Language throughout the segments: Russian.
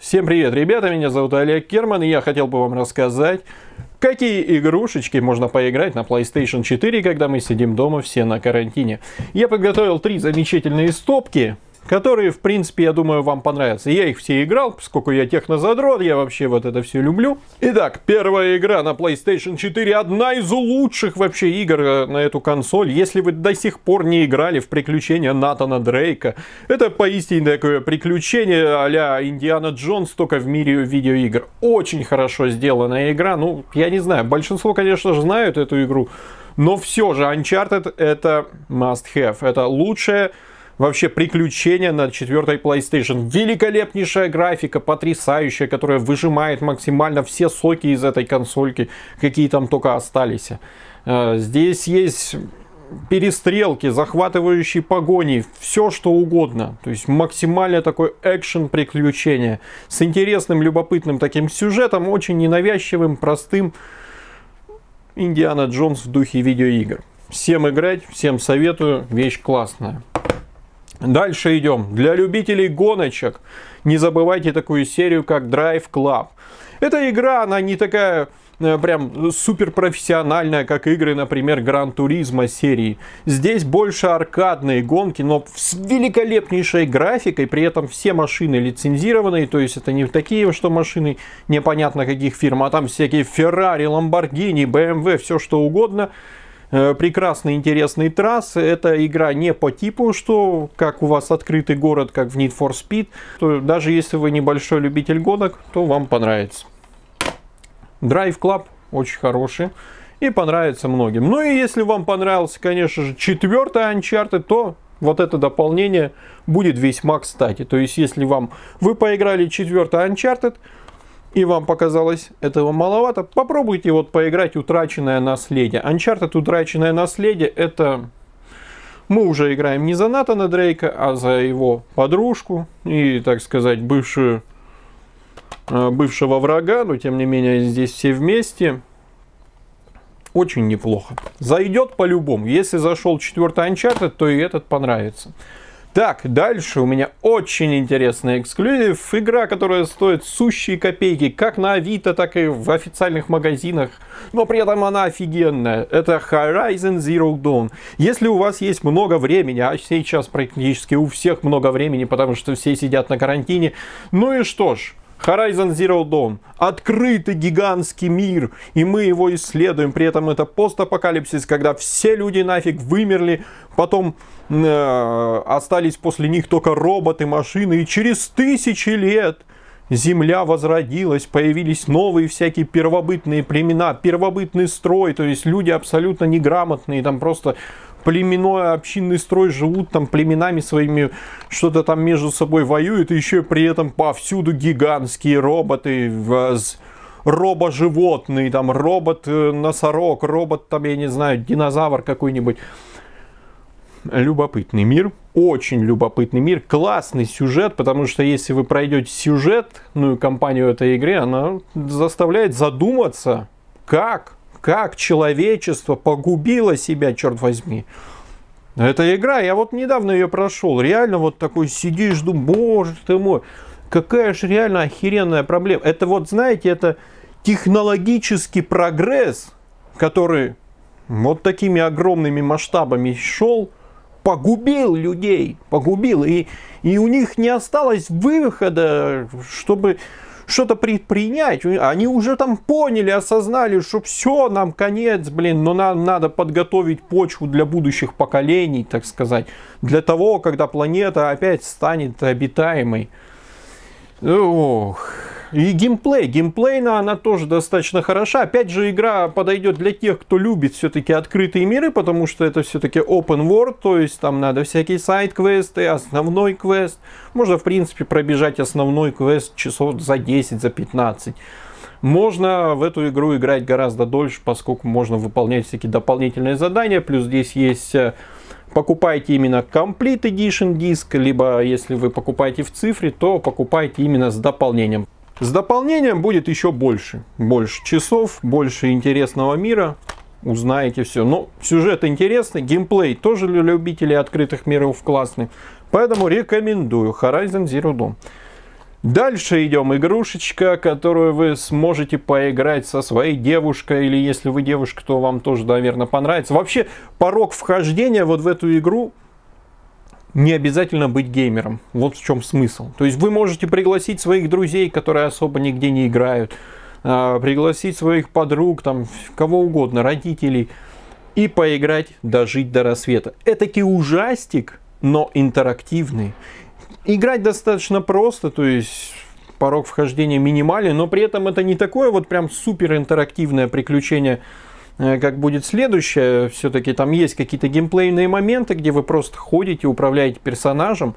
Всем привет, ребята, меня зовут Олег Керман, и я хотел бы вам рассказать, какие игрушечки можно поиграть на PlayStation 4, когда мы сидим дома все на карантине. Я подготовил три замечательные стопки, которые, в принципе, я думаю, вам понравятся. Я их все играл, поскольку я технозадрот, я вообще вот это все люблю. Итак, первая игра на PlayStation 4, одна из лучших вообще игр э, на эту консоль. Если вы до сих пор не играли в приключения Натана Дрейка, это поистине такое приключение а Индиана Джонс, только в мире видеоигр. Очень хорошо сделанная игра, ну, я не знаю, большинство, конечно же, знают эту игру, но все же Uncharted это must have, это лучшая вообще приключения на четвертой PlayStation. Великолепнейшая графика, потрясающая, которая выжимает максимально все соки из этой консольки, какие там только остались. Э, здесь есть перестрелки, захватывающие погони, все что угодно. То есть максимально такой экшен приключение с интересным, любопытным таким сюжетом, очень ненавязчивым, простым. Индиана Джонс в духе видеоигр. Всем играть, всем советую, вещь классная. Дальше идем. Для любителей гоночек не забывайте такую серию, как Drive Club. Эта игра, она не такая э, прям супер профессиональная, как игры, например, Гран Туризма серии. Здесь больше аркадные гонки, но с великолепнейшей графикой, при этом все машины лицензированные, то есть это не такие, что машины непонятно каких фирм, а там всякие Ferrari, Lamborghini, BMW, все что угодно. Э, прекрасные, интересные трассы. Это игра не по типу, что как у вас открытый город, как в Need for Speed. То даже если вы небольшой любитель гонок, то вам понравится. Drive Club очень хороший и понравится многим. Ну и если вам понравился, конечно же, четвертый Uncharted, то вот это дополнение будет весьма кстати. То есть, если вам вы поиграли четвертый Uncharted, и вам показалось этого маловато, попробуйте вот поиграть «Утраченное наследие». Uncharted «Утраченное наследие» — это мы уже играем не за Натана Дрейка, а за его подружку и, так сказать, бывшую, э, бывшего врага, но тем не менее здесь все вместе. Очень неплохо. Зайдет по-любому. Если зашел четвертый Uncharted, то и этот понравится. Так, дальше у меня очень интересный эксклюзив. Игра, которая стоит сущие копейки, как на Авито, так и в официальных магазинах. Но при этом она офигенная. Это Horizon Zero Dawn. Если у вас есть много времени, а сейчас практически у всех много времени, потому что все сидят на карантине, ну и что ж, Horizon Zero Dawn. Открытый гигантский мир, и мы его исследуем. При этом это постапокалипсис, когда все люди нафиг вымерли, потом э, остались после них только роботы, машины, и через тысячи лет земля возродилась, появились новые всякие первобытные племена, первобытный строй, то есть люди абсолютно неграмотные, там просто племенной общинный строй живут там племенами своими, что-то там между собой воюют, и еще при этом повсюду гигантские роботы, робо-животные, там робот-носорог, э, робот, там, я не знаю, динозавр какой-нибудь. Любопытный мир, очень любопытный мир, классный сюжет, потому что если вы пройдете сюжетную кампанию этой игры, она заставляет задуматься, как как человечество погубило себя, черт возьми. Это игра, я вот недавно ее прошел, реально вот такой сидишь, думаешь, боже ты мой, какая же реально охеренная проблема. Это вот, знаете, это технологический прогресс, который вот такими огромными масштабами шел, погубил людей, погубил, и, и у них не осталось выхода, чтобы что-то предпринять. Они уже там поняли, осознали, что все, нам конец, блин, но нам надо подготовить почву для будущих поколений, так сказать. Для того, когда планета опять станет обитаемой. Ох. И геймплей. Геймплейно она тоже достаточно хороша. Опять же, игра подойдет для тех, кто любит все-таки открытые миры, потому что это все-таки open world, то есть там надо всякие сайт-квесты, основной квест. Можно, в принципе, пробежать основной квест часов за 10, за 15. Можно в эту игру играть гораздо дольше, поскольку можно выполнять всякие дополнительные задания. Плюс здесь есть э, покупайте именно Complete Edition диск, либо если вы покупаете в цифре, то покупайте именно с дополнением. С дополнением будет еще больше. Больше часов, больше интересного мира. Узнаете все. Но ну, сюжет интересный, геймплей тоже для любителей открытых миров классный. Поэтому рекомендую Horizon Zero Dawn. Дальше идем игрушечка, которую вы сможете поиграть со своей девушкой, или если вы девушка, то вам тоже, наверное, понравится. Вообще, порог вхождения вот в эту игру не обязательно быть геймером. Вот в чем смысл. То есть вы можете пригласить своих друзей, которые особо нигде не играют, а, пригласить своих подруг, там, кого угодно, родителей, и поиграть, дожить до рассвета. Этакий ужастик, но интерактивный. Играть достаточно просто, то есть порог вхождения минимален, но при этом это не такое вот прям супер интерактивное приключение Э, как будет следующее. Все-таки там есть какие-то геймплейные моменты, где вы просто ходите, управляете персонажем.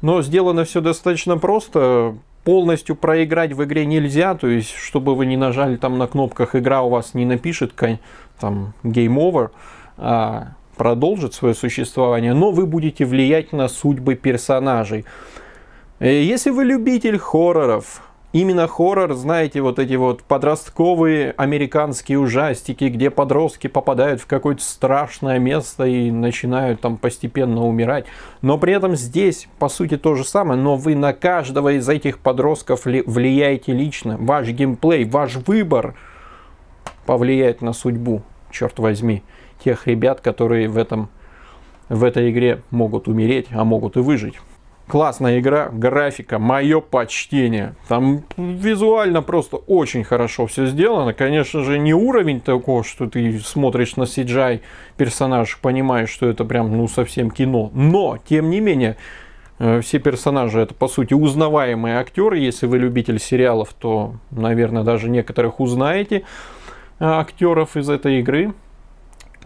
Но сделано все достаточно просто. Полностью проиграть в игре нельзя, то есть, чтобы вы не нажали там на кнопках, игра у вас не напишет там game over, а продолжит свое существование, но вы будете влиять на судьбы персонажей. Э, если вы любитель хорроров, именно хоррор, знаете, вот эти вот подростковые американские ужастики, где подростки попадают в какое-то страшное место и начинают там постепенно умирать. Но при этом здесь, по сути, то же самое, но вы на каждого из этих подростков влияете лично. Ваш геймплей, ваш выбор повлияет на судьбу, черт возьми, тех ребят, которые в этом в этой игре могут умереть, а могут и выжить. Классная игра, графика, мое почтение. Там визуально просто очень хорошо все сделано. Конечно же, не уровень такого, что ты смотришь на CGI персонаж, понимаешь, что это прям ну совсем кино. Но, тем не менее, э, все персонажи это, по сути, узнаваемые актеры. Если вы любитель сериалов, то, наверное, даже некоторых узнаете э, актеров из этой игры.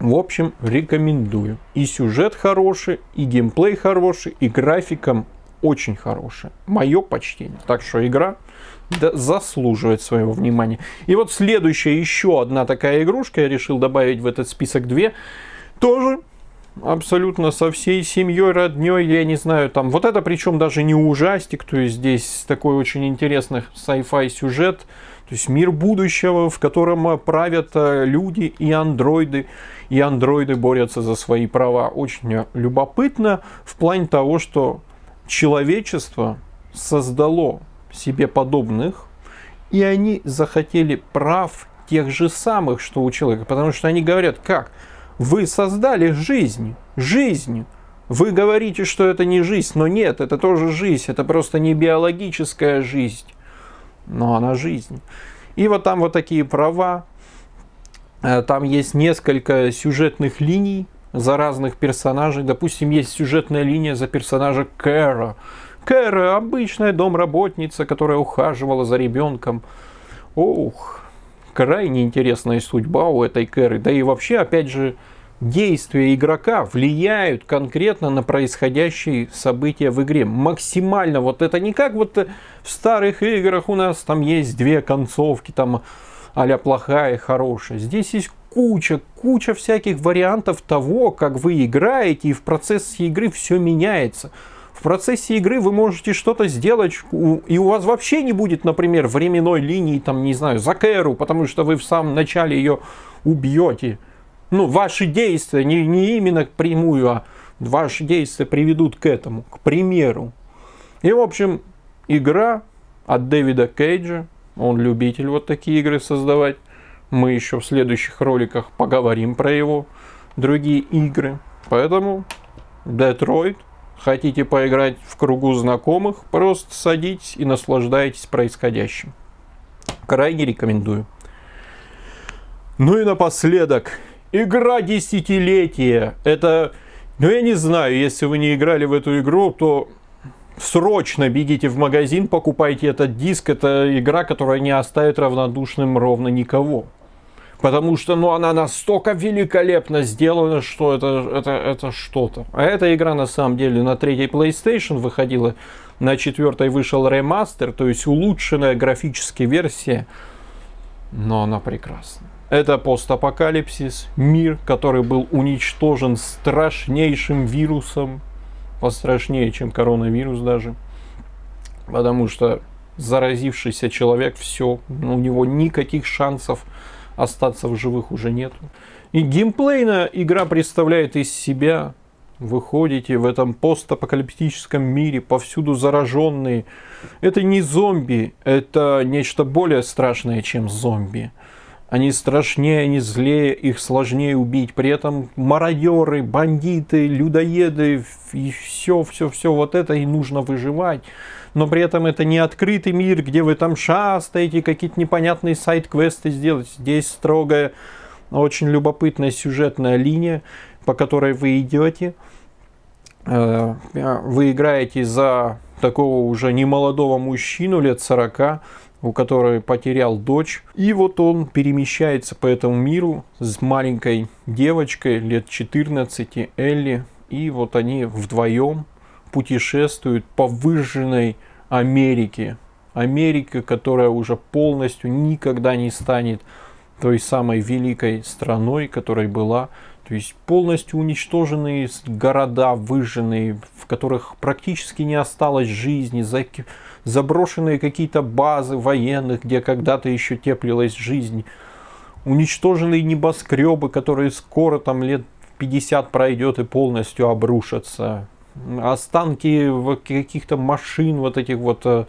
В общем, рекомендую. И сюжет хороший, и геймплей хороший, и графиком очень хороший. Мое почтение. Так что игра да, заслуживает своего внимания. И вот следующая еще одна такая игрушка, я решил добавить в этот список две, тоже абсолютно со всей семьей, родней, я не знаю, там. Вот это причем даже не ужастик, то есть здесь такой очень интересный sci-fi сюжет, то есть мир будущего, в котором э, правят э, люди и андроиды, и андроиды борются за свои права. Очень э, любопытно в плане того, что человечество создало себе подобных, и они захотели прав тех же самых, что у человека, потому что они говорят, как – вы создали жизнь, жизнь. Вы говорите, что это не жизнь, но нет, это тоже жизнь, это просто не биологическая жизнь, но она жизнь. И вот там вот такие права, э, там есть несколько сюжетных линий за разных персонажей. Допустим, есть сюжетная линия за персонажа Кэра. Кэра – обычная домработница, которая ухаживала за ребенком. Ох, крайне интересная судьба у этой Кэры. Да и вообще, опять же, действия игрока влияют конкретно на происходящие события в игре. Максимально. Вот это не как вот э, в старых играх у нас там есть две концовки, там а плохая и хорошая. Здесь есть куча, куча всяких вариантов того, как вы играете, и в процессе игры все меняется. В процессе игры вы можете что-то сделать, и у вас вообще не будет, например, временной линии, там, не знаю, за Кэру, потому что вы в самом начале ее убьете ну, ваши действия, не, не именно прямую, а ваши действия приведут к этому, к примеру. И, в общем, игра от Дэвида Кейджа, он любитель вот такие игры создавать. Мы еще в следующих роликах поговорим про его другие игры. Поэтому Детройт, хотите поиграть в кругу знакомых, просто садитесь и наслаждайтесь происходящим. Крайне рекомендую. Ну и напоследок, Игра десятилетия. Это, ну я не знаю, если вы не играли в эту игру, то срочно бегите в магазин, покупайте этот диск. Это игра, которая не оставит равнодушным ровно никого. Потому что ну, она настолько великолепно сделана, что это, это, это что-то. А эта игра на самом деле на третьей PlayStation выходила, на четвертой вышел ремастер, то есть улучшенная графическая версия, но она прекрасна. Это постапокалипсис, мир, который был уничтожен страшнейшим вирусом, пострашнее, чем коронавирус даже, потому что заразившийся человек, все, ну, у него никаких шансов остаться в живых уже нет. И геймплейно игра представляет из себя, вы ходите в этом постапокалиптическом мире, повсюду зараженные. Это не зомби, это нечто более страшное, чем зомби. Они страшнее, они злее, их сложнее убить. При этом мародеры, бандиты, людоеды и все, все, все вот это и нужно выживать. Но при этом это не открытый мир, где вы там шастаете, какие-то непонятные сайт-квесты сделать. Здесь строгая, очень любопытная сюжетная линия, по которой вы идете. Э, вы играете за такого уже немолодого мужчину лет 40, у которой потерял дочь. И вот он перемещается по этому миру с маленькой девочкой лет 14, Элли. И вот они вдвоем путешествуют по выжженной Америке. Америка, которая уже полностью никогда не станет той самой великой страной, которой была то есть полностью уничтожены города, выжженные, в которых практически не осталось жизни, заброшенные какие-то базы военных, где когда-то еще теплилась жизнь, уничтоженные небоскребы, которые скоро там лет 50 пройдет и полностью обрушатся, останки каких-то машин, вот этих вот э,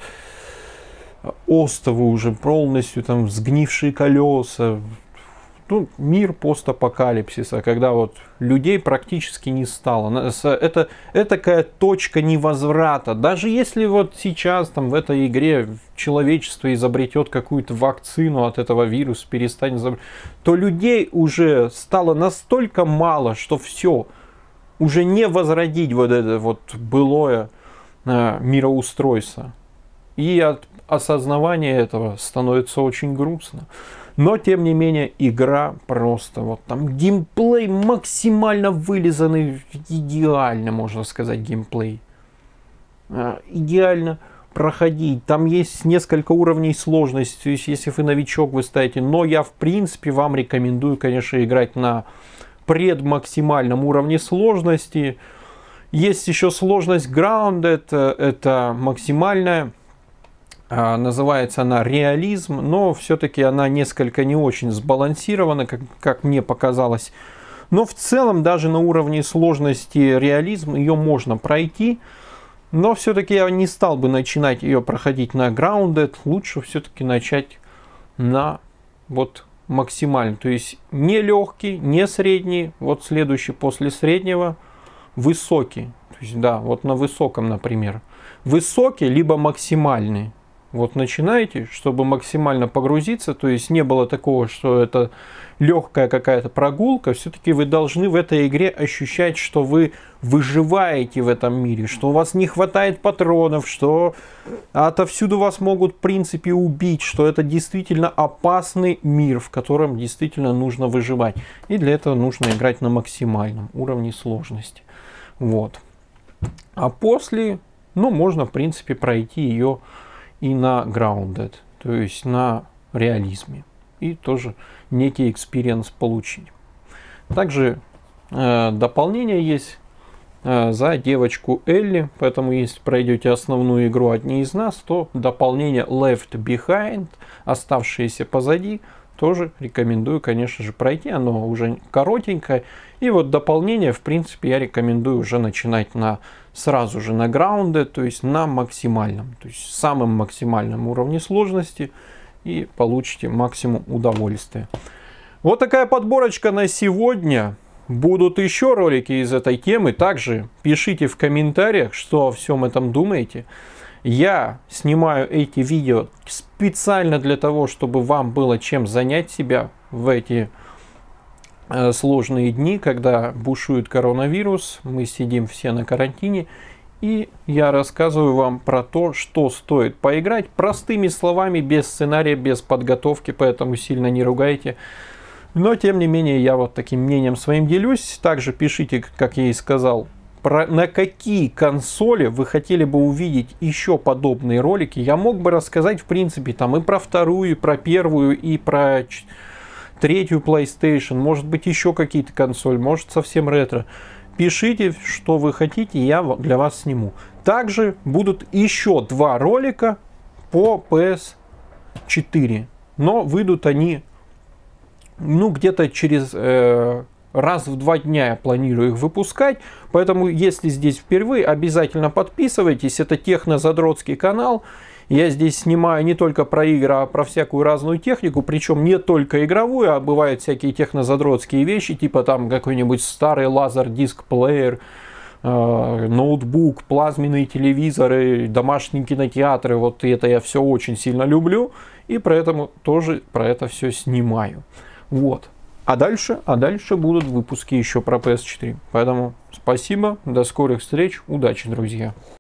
остовы уже полностью, там сгнившие колеса, ну, мир постапокалипсиса, когда вот людей практически не стало. Это, это такая точка невозврата. Даже если вот сейчас там в этой игре человечество изобретет какую-то вакцину от этого вируса, перестанет изобретать, то людей уже стало настолько мало, что все, уже не возродить вот это вот былое э, мироустройство. И от осознавания этого становится очень грустно. Но, тем не менее, игра просто вот там геймплей максимально вылизанный, идеально, можно сказать, геймплей. А, идеально проходить. Там есть несколько уровней сложности. То есть, если вы новичок, вы ставите. Но я, в принципе, вам рекомендую, конечно, играть на предмаксимальном уровне сложности. Есть еще сложность Grounded. Э, это максимальная а, называется она «Реализм», но все-таки она несколько не очень сбалансирована, как, как мне показалось. Но в целом даже на уровне сложности реализм ее можно пройти. Но все-таки я не стал бы начинать ее проходить на Grounded. Лучше все-таки начать на вот максимально. То есть не легкий, не средний. Вот следующий после среднего высокий. То есть да, вот на высоком, например. Высокий, либо максимальный. Вот начинаете, чтобы максимально погрузиться, то есть не было такого, что это легкая какая-то прогулка, все-таки вы должны в этой игре ощущать, что вы выживаете в этом мире, что у вас не хватает патронов, что отовсюду вас могут в принципе убить, что это действительно опасный мир, в котором действительно нужно выживать. И для этого нужно играть на максимальном уровне сложности. Вот. А после, ну, можно в принципе пройти ее и на grounded, то есть на реализме. И тоже некий экспириенс получить. Также э, дополнение есть э, за девочку Элли, поэтому если пройдете основную игру одни из нас, то дополнение Left Behind, оставшиеся позади, тоже рекомендую, конечно же, пройти. Оно уже коротенькое. И вот дополнение, в принципе, я рекомендую уже начинать на сразу же на граунде, то есть на максимальном, то есть самом максимальном уровне сложности и получите максимум удовольствия. Вот такая подборочка на сегодня. Будут еще ролики из этой темы. Также пишите в комментариях, что о всем этом думаете. Я снимаю эти видео специально для того, чтобы вам было чем занять себя в эти Э, сложные дни, когда бушует коронавирус, мы сидим все на карантине, и я рассказываю вам про то, что стоит поиграть простыми словами, без сценария, без подготовки, поэтому сильно не ругайте. Но, тем не менее, я вот таким мнением своим делюсь. Также пишите, как я и сказал, про, на какие консоли вы хотели бы увидеть еще подобные ролики. Я мог бы рассказать, в принципе, там и про вторую, и про первую, и про третью PlayStation, может быть еще какие-то консоли, может совсем ретро. Пишите, что вы хотите, я для вас сниму. Также будут еще два ролика по PS4, но выйдут они ну где-то через э, раз в два дня я планирую их выпускать, поэтому если здесь впервые, обязательно подписывайтесь, это техно-задротский канал, я здесь снимаю не только про игры, а про всякую разную технику, причем не только игровую, а бывают всякие технозадротские вещи, типа там какой-нибудь старый лазер-диск-плеер, э, ноутбук, плазменные телевизоры, домашние кинотеатры. Вот это я все очень сильно люблю. И поэтому тоже про это все снимаю. Вот. А дальше, а дальше будут выпуски еще про PS4. Поэтому спасибо, до скорых встреч, удачи, друзья.